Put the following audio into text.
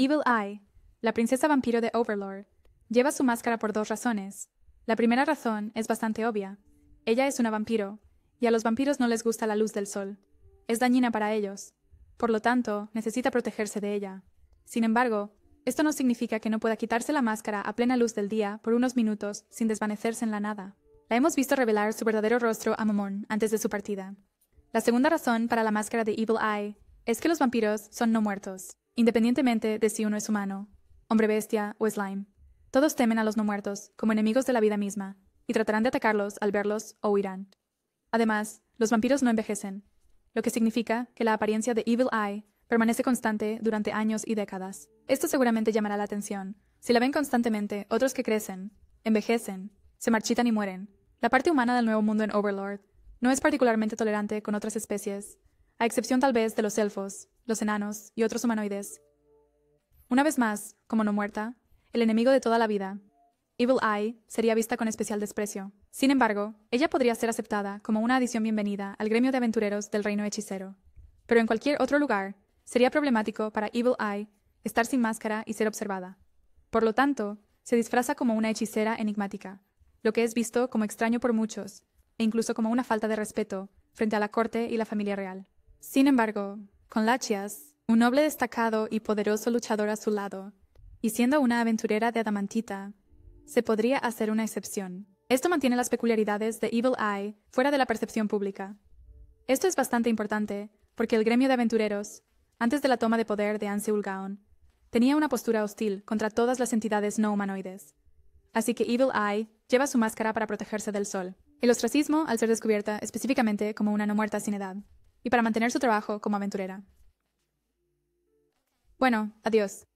Evil Eye, la princesa vampiro de Overlord, lleva su máscara por dos razones. La primera razón es bastante obvia. Ella es una vampiro, y a los vampiros no les gusta la luz del sol. Es dañina para ellos. Por lo tanto, necesita protegerse de ella. Sin embargo, esto no significa que no pueda quitarse la máscara a plena luz del día por unos minutos sin desvanecerse en la nada. La hemos visto revelar su verdadero rostro a Momón antes de su partida. La segunda razón para la máscara de Evil Eye es que los vampiros son no muertos independientemente de si uno es humano, hombre bestia o slime. Todos temen a los no muertos como enemigos de la vida misma, y tratarán de atacarlos al verlos o huirán. Además, los vampiros no envejecen, lo que significa que la apariencia de Evil Eye permanece constante durante años y décadas. Esto seguramente llamará la atención. Si la ven constantemente, otros que crecen, envejecen, se marchitan y mueren. La parte humana del nuevo mundo en Overlord no es particularmente tolerante con otras especies, a excepción tal vez de los elfos, los enanos y otros humanoides. Una vez más, como no muerta, el enemigo de toda la vida, Evil Eye sería vista con especial desprecio. Sin embargo, ella podría ser aceptada como una adición bienvenida al gremio de aventureros del reino hechicero. Pero en cualquier otro lugar, sería problemático para Evil Eye estar sin máscara y ser observada. Por lo tanto, se disfraza como una hechicera enigmática, lo que es visto como extraño por muchos, e incluso como una falta de respeto frente a la corte y la familia real. Sin embargo, con Lachias, un noble destacado y poderoso luchador a su lado, y siendo una aventurera de adamantita, se podría hacer una excepción. Esto mantiene las peculiaridades de Evil Eye fuera de la percepción pública. Esto es bastante importante, porque el gremio de aventureros, antes de la toma de poder de Anseul Ulgaon, tenía una postura hostil contra todas las entidades no humanoides. Así que Evil Eye lleva su máscara para protegerse del sol. El ostracismo al ser descubierta específicamente como una no muerta sin edad y para mantener su trabajo como aventurera. Bueno, adiós.